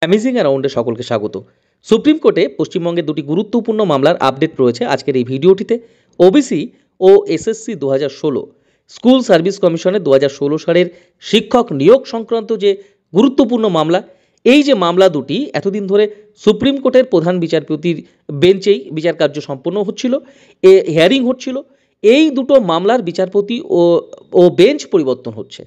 amazing অ্যারাউন্ডে সকলকে স্বাগত supreme কোর্টে পশ্চিমবঙ্গে দুটি গুরুত্বপূর্ণ মামলার আপডেট রয়েছে আজকের এই ভিডিওটিতে ওবিসি ও এসএসসি দু স্কুল সার্ভিস কমিশনের দু সালের শিক্ষক নিয়োগ সংক্রান্ত যে গুরুত্বপূর্ণ মামলা এই যে মামলা দুটি এতদিন ধরে সুপ্রিম কোর্টের প্রধান বিচারপতির বেঞ্চেই বিচার কার্য সম্পন্ন হচ্ছিল এ হিয়ারিং হচ্ছিল এই দুটো মামলার বিচারপতি ও ও বেঞ্চ পরিবর্তন হচ্ছে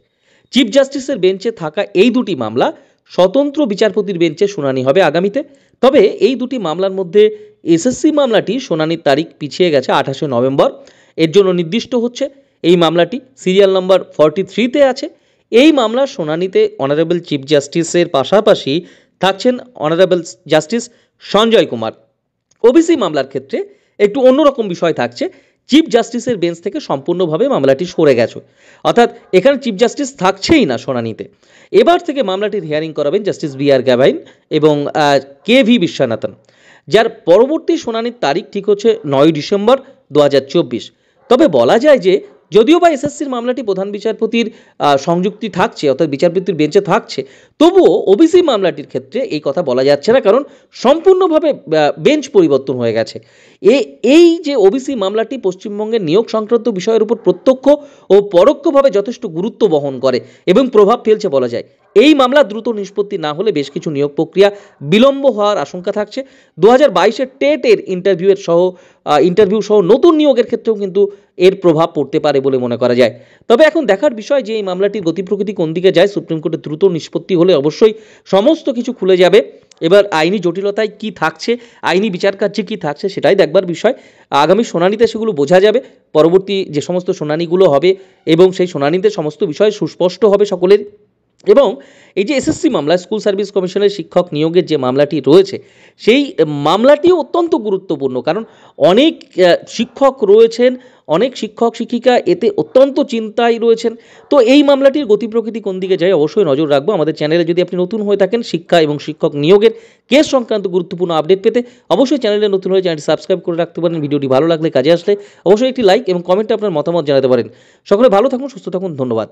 চিফ জাস্টিসের বেঞ্চে থাকা এই দুটি মামলা স্বতন্ত্র বিচারপতির বেঞ্চে শুনানি হবে আগামীতে তবে এই দুটি মামলার মধ্যে এসএসসি মামলাটি শুনানির তারিখ পিছিয়ে গেছে আঠাশে নভেম্বর এর জন্য নির্দিষ্ট হচ্ছে এই মামলাটি সিরিয়াল নম্বর ফর্টি থ্রিতে আছে এই মামলার শুনানিতে অনারেবল চিফ জাস্টিসের পাশাপাশি থাকছেন honourable justice Sanjay Kumar OBC মামলার ক্ষেত্রে একটু অন্যরকম বিষয় থাকছে চিফ জাস্টিসের বেঞ্চ থেকে সম্পূর্ণভাবে মামলাটি সরে গেছে অর্থাৎ এখানে চিফ জাস্টিস থাকছেই না শোনানিতে এবার থেকে মামলাটির হিয়ারিং করাবেন জাস্টিস বি আর গ্যাভাইন এবং কে ভি বিশ্বনাথন যার পরবর্তী শুনানির তারিখ ঠিক হচ্ছে নয় ডিসেম্বর দু তবে বলা যায় যে যদিও বা এসএসসির মামলাটি প্রধান বিচারপতির সংযুক্তি থাকছে অর্থাৎ বিচারপতির বেঞ্চে থাকছে তবুও ওবিসি মামলাটির ক্ষেত্রে এই কথা বলা যাচ্ছে না কারণ সম্পূর্ণভাবে বেঞ্চ পরিবর্তন হয়ে গেছে এ এই যে ওবিসি মামলাটি পশ্চিমবঙ্গের নিয়োগ সংক্রান্ত বিষয়ের উপর প্রত্যক্ষ ও পরোক্ষভাবে যথেষ্ট গুরুত্ব বহন করে এবং প্রভাব ফেলছে বলা যায় এই মামলা দ্রুত নিষ্পত্তি না হলে বেশ কিছু নিয়োগ প্রক্রিয়া বিলম্ব হওয়ার আশঙ্কা থাকছে দু হাজার বাইশের টেটের ইন্টারভিউয়ের সহ ইন্টারভিউ সহ নতুন নিয়োগের ক্ষেত্রেও কিন্তু এর প্রভাব পড়তে পারে বলে মনে করা যায় তবে এখন দেখার বিষয় যে এই মামলাটির গতি প্রকৃতি কোন দিকে যায় সুপ্রিম কোর্টে দ্রুত নিষ্পত্তি হলে অবশ্যই সমস্ত কিছু খুলে যাবে এবার আইনি জটিলতায় কি থাকছে আইনি বিচার কার্যে কী থাকছে সেটাই দেখবার বিষয় আগামী শুনানিতে সেগুলো বোঝা যাবে পরবর্তী যে সমস্ত শুনানিগুলো হবে এবং সেই শুনানিতে সমস্ত বিষয় সুস্পষ্ট হবে সকলের এবং এই যে এসএসসি মামলা স্কুল সার্ভিস কমিশনের শিক্ষক নিয়োগের যে মামলাটি রয়েছে সেই মামলাটিও অত্যন্ত গুরুত্বপূর্ণ কারণ অনেক শিক্ষক রয়েছেন অনেক শিক্ষক শিক্ষিকা এতে অত্যন্ত চিন্তায় রয়েছেন তো এই মামলাটির গতি প্রকৃতি কোন দিকে যায় অবশ্যই নজর রাখবো আমাদের চ্যানেলে যদি আপনি নতুন হয়ে থাকেন শিক্ষা এবং শিক্ষক নিয়োগের কেস সংক্রান্ত গুরুত্বপূর্ণ আপডেট পেতে অবশ্যই চ্যানেলে নতুন হয়ে চ্যানেলটি সাবস্ক্রাইব করে রাখতে পারেন ভিডিওটি ভালো লাগলে কাজে আসলে অবশ্যই একটি লাইক এবং কমেন্টে আপনার মতামত জানাতে পারেন সকলে ভালো থাকুন সুস্থ থাকুন ধন্যবাদ